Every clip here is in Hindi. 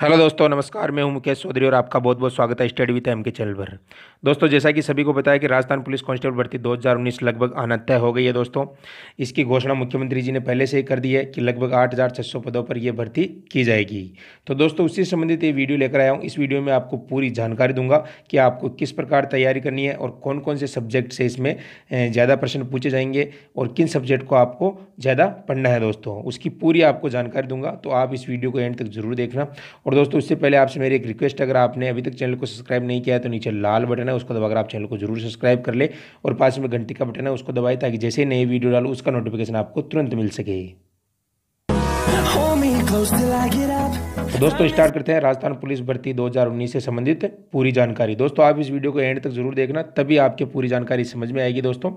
हेलो दोस्तों नमस्कार मैं हूं मुकेश चौधरी और आपका बहुत बहुत स्वागत है study with M K channel पर दोस्तों जैसा कि सभी को बताया कि राजस्थान पुलिस कांस्टेबल भर्ती 2019 लगभग अनंत हो गई है दोस्तों इसकी घोषणा मुख्यमंत्री जी ने पहले से ही कर दी है कि लगभग सौ पदों पर यह भर्ती की जाएगी तो दोस्तों उससे संबंधित ये वीडियो लेकर आया हूँ इस वीडियो में आपको पूरी जानकारी दूंगा कि आपको किस प्रकार तैयारी करनी है और कौन कौन से सब्जेक्ट से इसमें ज़्यादा प्रश्न पूछे जाएंगे और किन सब्जेक्ट को आपको ज़्यादा पढ़ना है दोस्तों उसकी पूरी आपको जानकारी दूंगा तो आप इस वीडियो को एंड तक जरूर देखना और दोस्तों उससे पहले आपसे मेरी एक रिक्वेस्ट अगर आपने अभी तक चैनल को सब्सक्राइब नहीं किया है तो नीचे लाल बटन है उसको दबाकर आप चैनल को जरूर सब्सक्राइब कर ले और पास में घंटी का बटन है उसको दबाए ताकि जैसे नई वीडियो डालो उसका नोटिफिकेशन आपको तुरंत मिल सके तो दोस्तों स्टार्ट करते हैं राजस्थान पुलिस भर्ती 2019 से संबंधित पूरी जानकारी दोस्तों आप इस वीडियो को एंड तक जरूर देखना तभी आपके पूरी जानकारी समझ में आएगी दोस्तों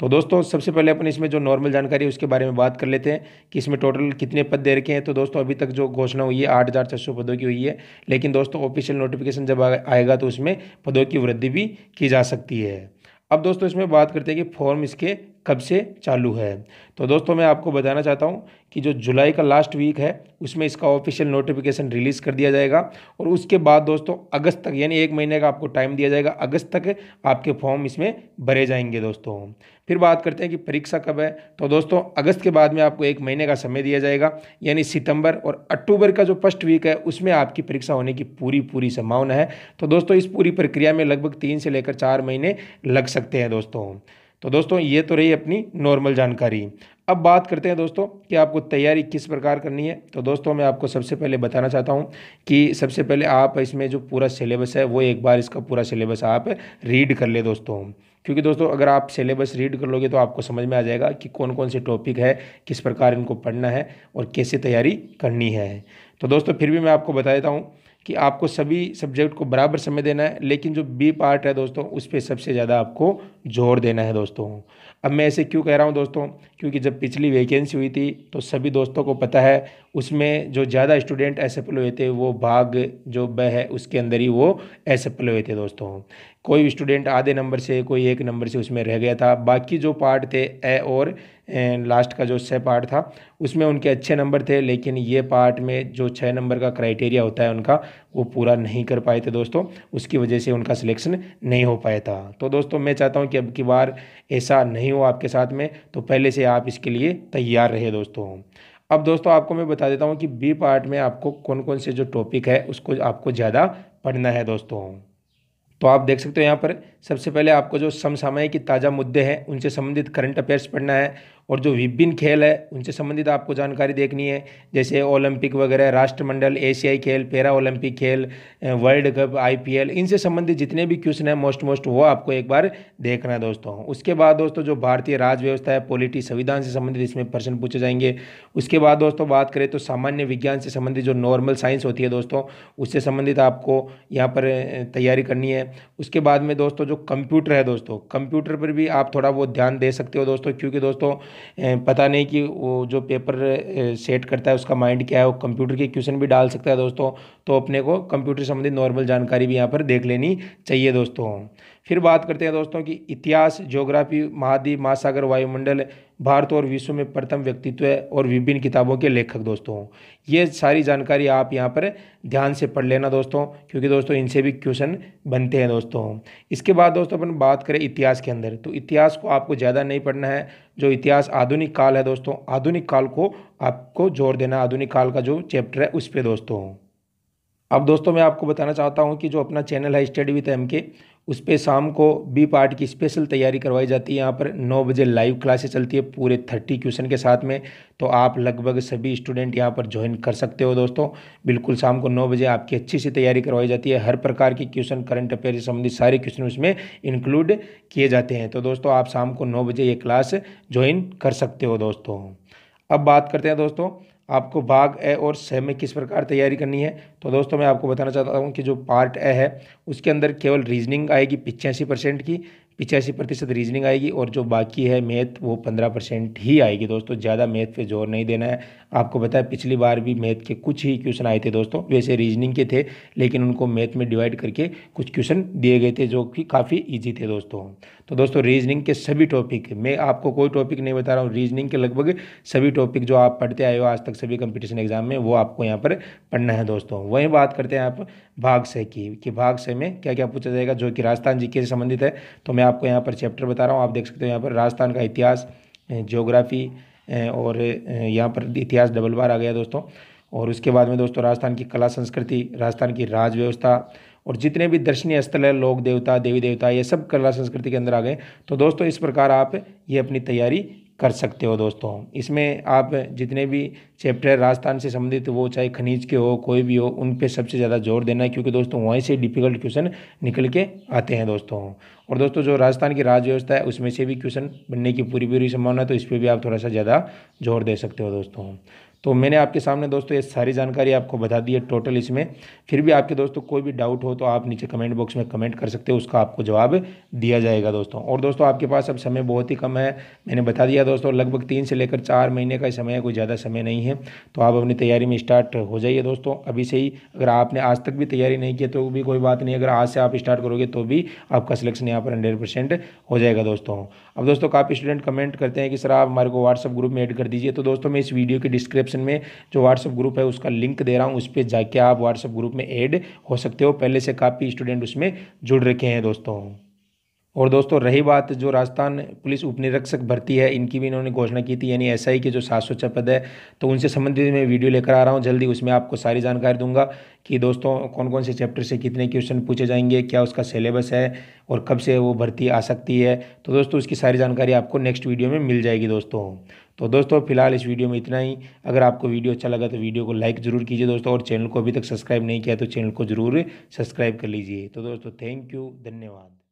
तो दोस्तों सबसे पहले अपन इसमें जो नॉर्मल जानकारी है उसके बारे में बात कर लेते हैं कि इसमें टोटल कितने पद दे रखे हैं तो दोस्तों अभी तक जो घोषणा हुई है आठ हज़ार छः सौ पदों की हुई है लेकिन दोस्तों ऑफिशियल नोटिफिकेशन जब आएगा तो उसमें पदों की वृद्धि भी की जा सकती है अब दोस्तों इसमें बात करते हैं कि फॉर्म इसके कब से चालू है तो दोस्तों मैं आपको बताना चाहता हूँ कि जो जुलाई का लास्ट वीक है उसमें इसका ऑफिशियल नोटिफिकेशन रिलीज़ कर दिया जाएगा और उसके बाद दोस्तों अगस्त तक यानी एक महीने का आपको टाइम दिया जाएगा अगस्त तक आपके फॉर्म इसमें भरे जाएंगे दोस्तों फिर बात करते हैं कि परीक्षा कब है तो दोस्तों अगस्त के बाद में आपको एक महीने का समय दिया जाएगा यानी सितंबर और अक्टूबर का जो फर्स्ट वीक है उसमें आपकी परीक्षा होने की पूरी पूरी संभावना है तो दोस्तों इस पूरी प्रक्रिया में लगभग तीन से लेकर चार महीने लग सकते हैं दोस्तों तो दोस्तों ये तो रही अपनी नॉर्मल जानकारी अब बात करते हैं दोस्तों कि आपको तैयारी किस प्रकार करनी है तो दोस्तों मैं आपको सबसे पहले बताना चाहता हूँ कि सबसे पहले आप इसमें जो पूरा सिलेबस है वो एक बार इसका पूरा सिलेबस आप रीड कर ले दोस्तों क्योंकि दोस्तों अगर आप सिलेबस रीड कर लोगे तो आपको समझ में आ जाएगा कि कौन कौन से टॉपिक है किस प्रकार इनको पढ़ना है और कैसे तैयारी करनी है तो दोस्तों फिर भी मैं आपको बता देता हूँ कि आपको सभी सब्जेक्ट को बराबर समय देना है लेकिन जो बी पार्ट है दोस्तों उस पर सबसे ज़्यादा आपको जोर देना है दोस्तों अब मैं ऐसे क्यों कह रहा हूँ दोस्तों क्योंकि जब पिछली वैकेंसी हुई थी तो सभी दोस्तों को पता है उसमें जो ज़्यादा स्टूडेंट असफल हुए थे वो भाग जो ब है उसके अंदर ही वो असफल हुए थे दोस्तों कोई स्टूडेंट आधे नंबर से कोई एक नंबर से उसमें रह गया था बाकी जो पार्ट थे ए और लास्ट का जो छः पार्ट था उसमें उनके अच्छे नंबर थे लेकिन ये पार्ट में जो छः नंबर का क्राइटेरिया होता है उनका वो पूरा नहीं कर पाए थे दोस्तों उसकी वजह से उनका सिलेक्शन नहीं हो पाया था तो दोस्तों मैं चाहता हूँ कि अब की बार ऐसा नहीं हो आपके साथ में तो पहले से आप इसके लिए तैयार रहे दोस्तों अब दोस्तों आपको मैं बता देता हूँ कि बी पार्ट में आपको कौन कौन से जो टॉपिक है उसको आपको ज़्यादा पढ़ना है दोस्तों तो आप देख सकते हो यहाँ पर सबसे पहले आपको जो समसामयिक ताज़ा मुद्दे हैं उनसे संबंधित करंट अफेयर्स पढ़ना है और जो विभिन्न खेल है उनसे संबंधित आपको जानकारी देखनी है जैसे ओलंपिक वगैरह राष्ट्रमंडल एशियाई खेल पैरा ओलंपिक खेल वर्ल्ड कप आईपीएल इनसे संबंधित जितने भी क्वेश्चन हैं मोस्ट मोस्ट वो आपको एक बार देखना है दोस्तों उसके बाद दोस्तों जो भारतीय राज्य व्यवस्था है पॉलिटी संविधान से संबंधित इसमें प्रश्न पूछे जाएंगे उसके बाद दोस्तों बात करें तो सामान्य विज्ञान से संबंधित जो नॉर्मल साइंस होती है दोस्तों उससे संबंधित आपको यहाँ पर तैयारी करनी है उसके बाद में दोस्तों जो कंप्यूटर है दोस्तों कंप्यूटर पर भी आप थोड़ा बहुत ध्यान दे सकते हो दोस्तों क्योंकि दोस्तों पता नहीं कि वो जो पेपर सेट करता है उसका माइंड क्या है वो कंप्यूटर के क्वेश्चन भी डाल सकता है दोस्तों तो अपने को कंप्यूटर संबंधित नॉर्मल जानकारी भी यहाँ पर देख लेनी चाहिए दोस्तों फिर बात करते हैं दोस्तों कि इतिहास ज्योग्राफी महाद्वीप महासागर वायुमंडल भारत और विश्व में प्रथम व्यक्तित्व और विभिन्न किताबों के लेखक दोस्तों ये सारी जानकारी आप यहाँ पर ध्यान से पढ़ लेना दोस्तों क्योंकि दोस्तों इनसे भी क्वेश्चन बनते हैं दोस्तों इसके बाद दोस्तों अपन बात करें इतिहास के अंदर तो इतिहास को आपको ज़्यादा नहीं पढ़ना है जो इतिहास आधुनिक काल है दोस्तों आधुनिक काल को आपको जोर देना आधुनिक काल का जो चैप्टर है उस पर दोस्तों अब दोस्तों मैं आपको बताना चाहता हूँ कि जो अपना चैनल है स्टडी विथ एम के उस पर शाम को बी पार्ट की स्पेशल तैयारी करवाई जाती है यहाँ पर नौ बजे लाइव क्लासेस चलती है पूरे थर्टी क्वेश्चन के साथ में तो आप लगभग सभी स्टूडेंट यहाँ पर ज्वाइन कर सकते हो दोस्तों बिल्कुल शाम को नौ बजे आपकी अच्छी सी तैयारी करवाई जाती है हर प्रकार की क्वेश्चन करंट अफेयर से संबंधित सारे क्वेश्चन उसमें इंक्लूड किए जाते हैं तो दोस्तों आप शाम को नौ बजे ये क्लास ज्वाइन कर सकते हो दोस्तों अब बात करते हैं दोस्तों आपको भाग ए और सह में किस प्रकार तैयारी करनी है तो दोस्तों मैं आपको बताना चाहता हूँ कि जो पार्ट ए है उसके अंदर केवल रीजनिंग आएगी पिचासी परसेंट की पिचासी प्रतिशत रीजनिंग आएगी और जो बाकी है मैथ वो पंद्रह परसेंट ही आएगी दोस्तों ज़्यादा मैथ पे जोर नहीं देना है आपको बताया पिछली बार भी मैथ के कुछ ही क्वेश्चन आए थे दोस्तों वैसे रीजनिंग के थे लेकिन उनको मैथ में डिवाइड करके कुछ क्वेश्चन दिए गए थे जो कि काफ़ी ईजी थे दोस्तों तो दोस्तों रीजनिंग के सभी टॉपिक मैं आपको कोई टॉपिक नहीं बता रहा हूँ रीजनिंग के लगभग सभी टॉपिक जो आप पढ़ते आए हो आज तक सभी कंपिटिशन एग्जाम में वो आपको यहाँ पर पढ़ना है दोस्तों वहीं बात करते हैं आप भाग से की कि भाग से में क्या क्या पूछा जाएगा जो कि राजस्थान जी के संबंधित है तो मैं आपको यहाँ पर चैप्टर बता रहा हूँ आप देख सकते हो यहाँ पर राजस्थान का इतिहास जोग्राफ़ी और यहाँ पर इतिहास डबल बार आ गया दोस्तों और उसके बाद में दोस्तों राजस्थान की कला संस्कृति राजस्थान की राज व्यवस्था और जितने भी दर्शनीय स्थल है लोक देवता देवी देवता ये सब कला संस्कृति के अंदर आ गए तो दोस्तों इस प्रकार आप ये अपनी तैयारी कर सकते हो दोस्तों इसमें आप जितने भी चैप्टर राजस्थान से संबंधित वो चाहे खनिज के हो कोई भी हो उन पे सबसे ज़्यादा जोर देना है क्योंकि दोस्तों वहीं से डिफिकल्ट क्वेश्चन निकल के आते हैं दोस्तों और दोस्तों जो राजस्थान की राज्य व्यवस्था है उसमें से भी क्वेश्चन बनने की पूरी पूरी संभावना है तो इस पर भी आप थोड़ा सा ज़्यादा जोर दे सकते हो दोस्तों तो मैंने आपके सामने दोस्तों ये सारी जानकारी आपको बता दी है टोटल इसमें फिर भी आपके दोस्तों कोई भी डाउट हो तो आप नीचे कमेंट बॉक्स में कमेंट कर सकते हो उसका आपको जवाब दिया जाएगा दोस्तों और दोस्तों आपके पास अब समय बहुत ही कम है मैंने बता दिया दोस्तों लगभग तीन से लेकर चार महीने का समय है कोई ज़्यादा समय नहीं है तो आप अपनी तैयारी में स्टार्ट हो जाइए दोस्तों अभी से ही अगर आपने आज तक भी तैयारी नहीं की तो भी कोई बात नहीं अगर आज से आप स्टार्ट करोगे तो भी आपका सिलेक्शन यहाँ पर हंड्रेड परसेंट हो जाएगा दोस्तों अब दोस्तों काफ़ी स्टूडेंट कमेंट करते हैं कि सर आप हमारे को व्हाट्सअप ग्रुप में एड कर दीजिए तो दोस्तों मैं इस वीडियो के डिस्क्रिप्शन डिस्क्रिप्शन में जो व्हाट्सअप ग्रुप है उसका लिंक दे रहा हूँ उस पर जाके आप व्हाट्सअप ग्रुप में ऐड हो सकते हो पहले से काफ़ी स्टूडेंट उसमें जुड़ रखे हैं दोस्तों और दोस्तों रही बात जो राजस्थान पुलिस उपनिरीक्षक भर्ती है इनकी भी इन्होंने घोषणा की थी यानी एसआई के जो सात सौ पद है तो उनसे संबंधित मैं वीडियो लेकर आ रहा हूँ जल्दी उसमें आपको सारी जानकारी दूंगा कि दोस्तों कौन कौन से चैप्टर से कितने क्वेश्चन पूछे जाएंगे क्या उसका सिलेबस है और कब से वो भर्ती आ सकती है तो दोस्तों उसकी सारी जानकारी आपको नेक्स्ट वीडियो में मिल जाएगी दोस्तों तो दोस्तों फिलहाल इस वीडियो में इतना ही अगर आपको वीडियो अच्छा लगा तो वीडियो को लाइक ज़रूर कीजिए दोस्तों और चैनल को अभी तक सब्सक्राइब नहीं किया तो चैनल को ज़रूर सब्सक्राइब कर लीजिए तो दोस्तों थैंक यू धन्यवाद